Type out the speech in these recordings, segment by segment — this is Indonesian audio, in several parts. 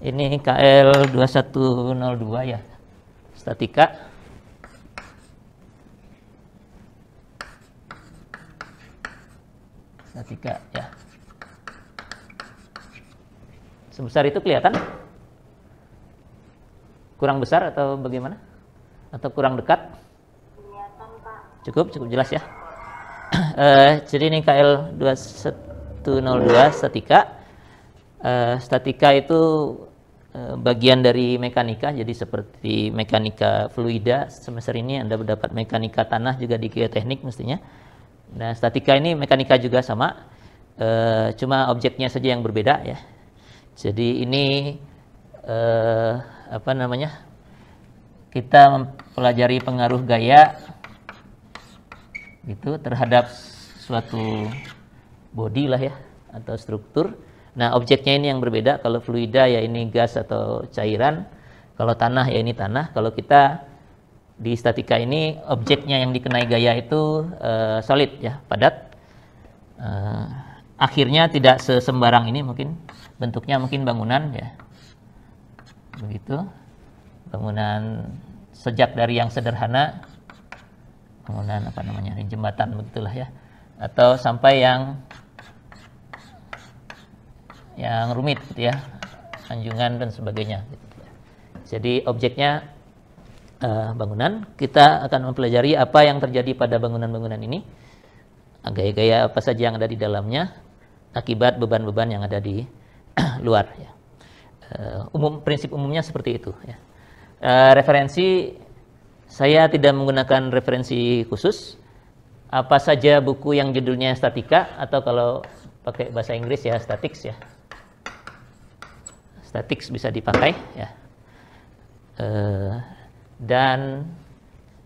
Ini KL 2102 ya. Statika. Statika ya. Sebesar itu kelihatan? Kurang besar atau bagaimana? Atau kurang dekat? Cukup, cukup jelas ya. uh, jadi ini KL 2102 statika. Uh, statika itu Eh, bagian dari mekanika, jadi seperti mekanika fluida semester ini Anda mendapat mekanika tanah juga di geoteknik mestinya. Nah, statika ini mekanika juga sama, e, cuma objeknya saja yang berbeda ya. Jadi ini e, apa namanya? Kita mempelajari pengaruh gaya itu terhadap suatu body lah ya atau struktur Nah, objeknya ini yang berbeda. Kalau fluida ya ini gas atau cairan. Kalau tanah ya ini tanah. Kalau kita di statika ini objeknya yang dikenai gaya itu uh, solid ya, padat. Uh, akhirnya tidak sesembarang ini mungkin bentuknya mungkin bangunan ya. Begitu. Bangunan sejak dari yang sederhana bangunan apa namanya jembatan begitulah ya atau sampai yang yang rumit gitu ya sanjungan dan sebagainya jadi objeknya uh, bangunan kita akan mempelajari apa yang terjadi pada bangunan-bangunan ini gaya-gaya apa saja yang ada di dalamnya akibat beban-beban yang ada di luar ya. uh, umum prinsip umumnya seperti itu ya. uh, referensi saya tidak menggunakan referensi khusus apa saja buku yang judulnya statika atau kalau pakai bahasa Inggris ya statics ya statik bisa dipakai ya. Uh, dan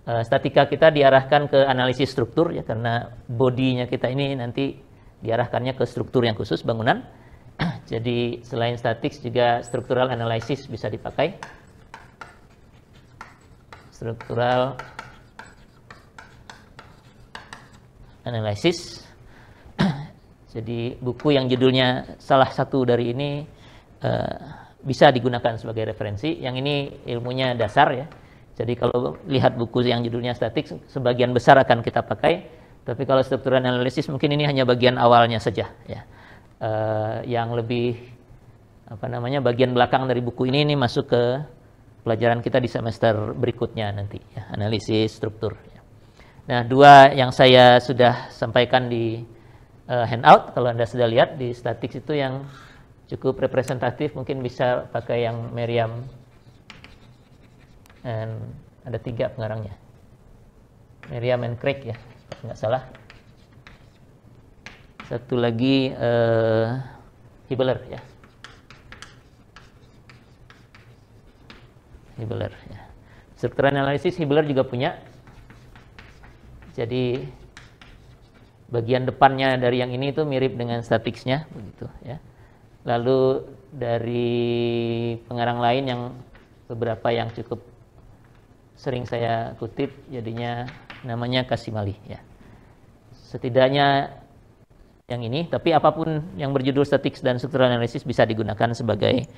uh, statika kita diarahkan ke analisis struktur ya karena bodinya kita ini nanti diarahkannya ke struktur yang khusus bangunan. Jadi selain statik juga struktural analysis bisa dipakai. Struktural analysis. Jadi buku yang judulnya salah satu dari ini Eh, bisa digunakan sebagai referensi. Yang ini ilmunya dasar ya. Jadi kalau lihat buku yang judulnya statik, sebagian besar akan kita pakai. Tapi kalau struktur analisis mungkin ini hanya bagian awalnya saja ya. Uh, yang lebih apa namanya bagian belakang dari buku ini ini masuk ke pelajaran kita di semester berikutnya nanti ya, analisis struktur. Ya. Nah dua yang saya sudah sampaikan di uh, handout kalau anda sudah lihat di statik itu yang cukup representatif mungkin bisa pakai yang Meriam and ada tiga pengarangnya Meriam and Craig ya nggak salah satu lagi uh, Hibbler ya Hibbler ya Struktur analisis Hibbler juga punya jadi bagian depannya dari yang ini itu mirip dengan statiksnya begitu ya lalu dari pengarang lain yang beberapa yang cukup sering saya kutip jadinya namanya Kasimali ya. Setidaknya yang ini, tapi apapun yang berjudul statik dan struktural analisis bisa digunakan sebagai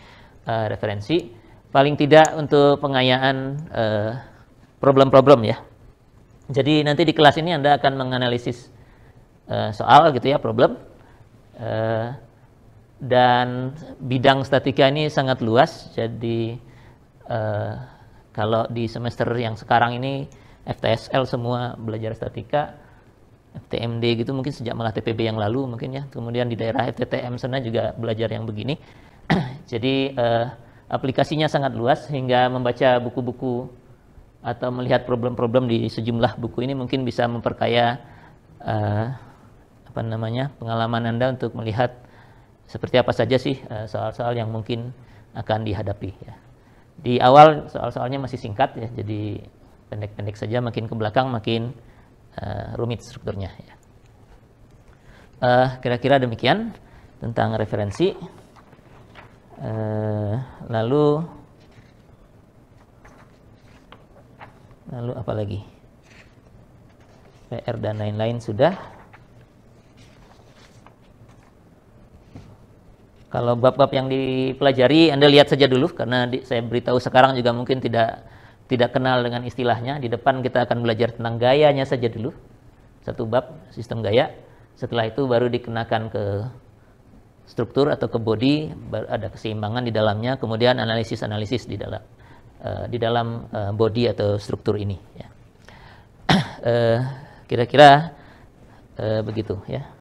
uh, referensi paling tidak untuk pengayaan eh, problem-problem uh, ya. Jadi nanti di kelas ini Anda akan menganalisis uh, soal gitu ya, problem. Uh, dan bidang statika ini sangat luas jadi eh, kalau di semester yang sekarang ini FTSL semua belajar statika FTMD gitu mungkin sejak malah TPB yang lalu mungkin ya kemudian di daerah FTTM sana juga belajar yang begini jadi eh, aplikasinya sangat luas hingga membaca buku-buku atau melihat problem-problem di sejumlah buku ini mungkin bisa memperkaya uh, apa namanya pengalaman anda untuk melihat seperti apa saja sih eh, soal-soal yang mungkin akan dihadapi ya. Di awal soal-soalnya masih singkat ya, jadi pendek-pendek saja, makin ke belakang makin uh, rumit strukturnya ya. Uh, kira-kira demikian tentang referensi. Uh, lalu lalu apa lagi? PR dan lain-lain sudah. Kalau bab-bab yang dipelajari, Anda lihat saja dulu karena di, saya beritahu sekarang juga mungkin tidak tidak kenal dengan istilahnya. Di depan kita akan belajar tentang gayanya saja dulu. Satu bab sistem gaya. Setelah itu baru dikenakan ke struktur atau ke body, ada keseimbangan di dalamnya, kemudian analisis-analisis di dalam uh, di dalam uh, body atau struktur ini ya. Eh, kira-kira uh, uh, begitu ya.